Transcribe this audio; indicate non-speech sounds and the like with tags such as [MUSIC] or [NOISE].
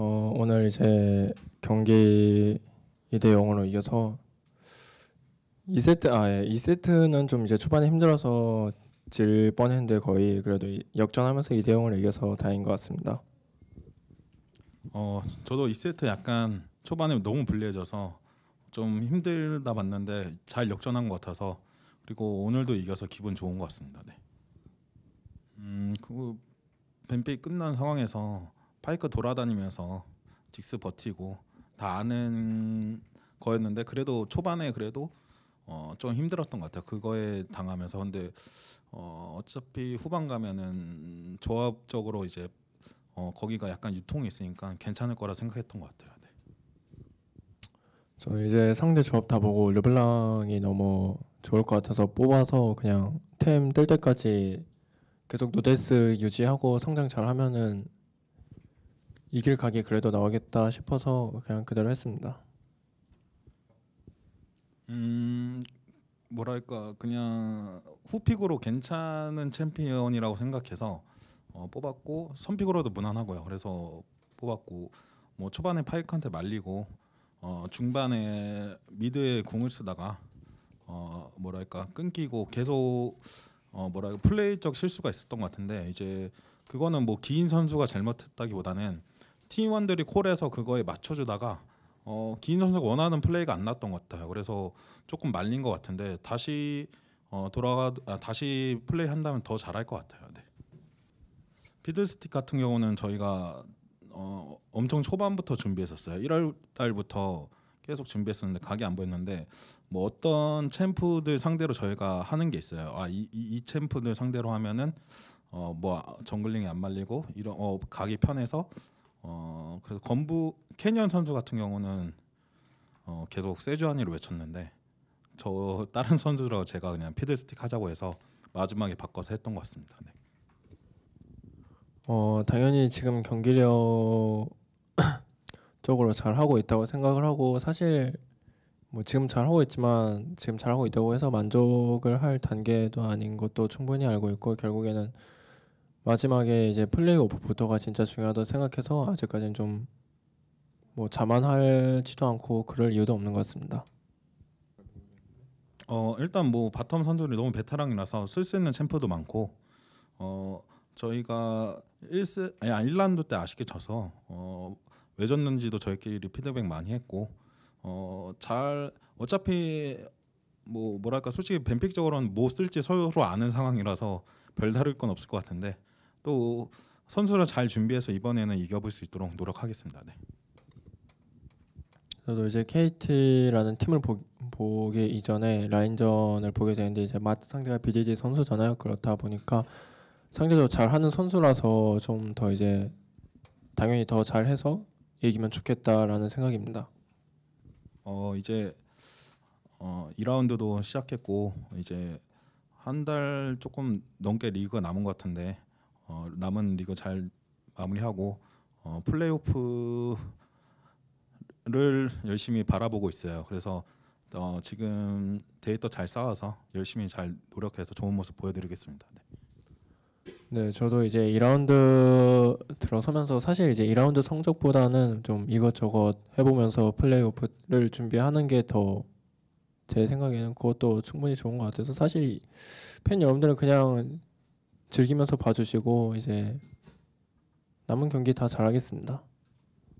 어, 오늘 이제 경기 2대 0으로 이겨서 2세트 아 예, 2세트는 좀 이제 초반에 힘들어서 질 뻔했는데 거의 그래도 역전하면서 2대 0을 이겨서 다행인 것 같습니다. 어, 저도 2세트 약간 초반에 너무 불리해져서 좀 힘들다 봤는데 잘 역전한 것 같아서 그리고 오늘도 이겨서 기분 좋은 것 같습니다. 네. 음, 그 뱀페이 끝난 상황에서 파이크 돌아다니면서 직스 버티고 다 아는 거였는데 그래도 초반에 그래도 어, 좀 힘들었던 것 같아요. 그거에 당하면서 근데 어, 어차피 후반 가면은 조합적으로 이제 어, 거기가 약간 유통이 있으니까 괜찮을 거라 생각했던 것 같아요. 네. 저 이제 상대 조합 다 보고 르블랑이 너무 좋을 것 같아서 뽑아서 그냥 템 뜰 때까지 계속 노데스 유지하고 성장 잘 하면은 이길가게 그래도 나오겠다 싶어서 그냥 그대로 했습니다. 음 뭐랄까 그냥 후픽으로 괜찮은 챔피언이라고 생각해서 어, 뽑았고 선픽으로도 무난하고요. 그래서 뽑았고 뭐 초반에 파이크한테 말리고 어, 중반에 미드에 공을 쓰다가 어, 뭐랄까 끊기고 계속 어, 뭐랄까 플레이적 실수가 있었던 것 같은데 이제 그거는 뭐 기인 선수가 잘못했다기보다는 팀원들이 콜해서 그거에 맞춰주다가 어, 기인 선수가 원하는 플레이가 안 났던 것 같아요. 그래서 조금 말린 것 같은데 다시 어, 돌아가 아, 다시 플레이 한다면 더 잘할 것 같아요. 네. 피들스틱 같은 경우는 저희가 어, 엄청 초반부터 준비했었어요. 1월 달부터 계속 준비했었는데 각이 안 보였는데 뭐 어떤 챔프들 상대로 저희가 하는 게 있어요. 아이 이, 챔프들 상대로 하면은 어뭐 정글링이 안 말리고 이런 어 각이 편해서 어 그래서 건부 캐니언 선수 같은 경우는 어 계속 세주안이로 외쳤는데 저 다른 [LAUGHS] 선수라 제가 그냥 피들스틱 하자고 해서 마지막에 바꿔서 했던 것 같습니다. 네. 어 당연히 지금 경기력 [COUGHS] 쪽으로 잘 하고 있다고 생각을 하고 사실 뭐 지금 잘 하고 있지만 지금 잘 하고 있다고 해서 만족을 할 단계도 아닌 것도 충분히 알고 있고 결국에는 마지막에 이제 플레이오프부터가 진짜 중요하다 고 생각해서 아직까지는 좀 뭐자만할지도 않고 그럴 이유도 없는 것 같습니다. 어 일단 뭐 바텀 선수들이 너무 베테랑이라서 쓸 수 있는 챔프도 많고 어 저희가 1세 아니 1라운드 때 아쉽게 져서 어, 왜 졌는지도 저희끼리 피드백 많이 했고 어잘 어차피 뭐 뭐랄까 솔직히 뱀픽적으로는 뭐 쓸지 서로 아는 상황이라서 별다를 건 없을 것 같은데 또 선수를 잘 준비해서 이번에는 이겨볼 수 있도록 노력하겠습니다. 네. 저도 이제 KT라는 팀을 보, 기 이전에 라인전을 보게 되는데 이제 마트 상대가 BDD 선수잖아요. 그렇다 보니까 상대적으로 잘하는 선수라서 좀 더 이제 당연히 더 잘해서 이기면 좋겠다라는 생각입니다. 어 이제 어 2라운드도 시작했고 이제 한 달 조금 넘게 리그가 남은 것 같은데 어, 남은 리그 잘 마무리하고 어, 플레이오프를 열심히 바라보고 있어요. 그래서 어, 지금 데이터 잘 쌓아서 열심히 잘 노력해서 좋은 모습 보여드리겠습니다. 네. 네, 저도 이제 2라운드 들어서면서 사실 이제 2라운드 성적보다는 좀 이것저것 해보면서 플레이오프를 준비하는 게 더 제 생각에는 그것도 충분히 좋은 것 같아서 사실 팬 여러분들은 그냥 즐기면서 봐주시고 이제 남은 경기 다 잘하겠습니다.